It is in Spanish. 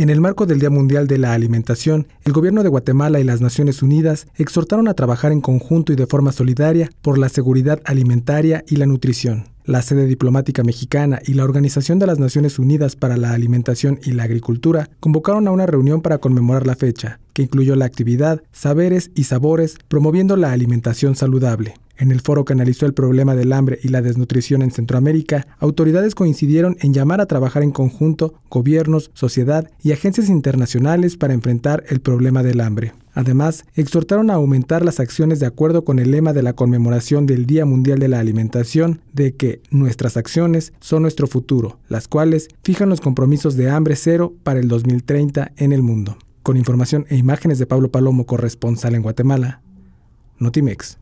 En el marco del Día Mundial de la Alimentación, el gobierno de Guatemala y las Naciones Unidas exhortaron a trabajar en conjunto y de forma solidaria por la seguridad alimentaria y la nutrición. La sede diplomática mexicana y la Organización de las Naciones Unidas para la Alimentación y la Agricultura convocaron a una reunión para conmemorar la fecha, que incluyó la actividad Saberes y Sabores promoviendo la alimentación saludable. En el foro que analizó el problema del hambre y la desnutrición en Centroamérica, autoridades coincidieron en llamar a trabajar en conjunto gobiernos, sociedad y agencias internacionales para enfrentar el problema del hambre. Además, exhortaron a aumentar las acciones de acuerdo con el lema de la conmemoración del Día Mundial de la Alimentación de que nuestras acciones son nuestro futuro, las cuales fijan los compromisos de hambre cero para el 2030 en el mundo. Con información e imágenes de Pablo Palomo, corresponsal en Guatemala, Notimex.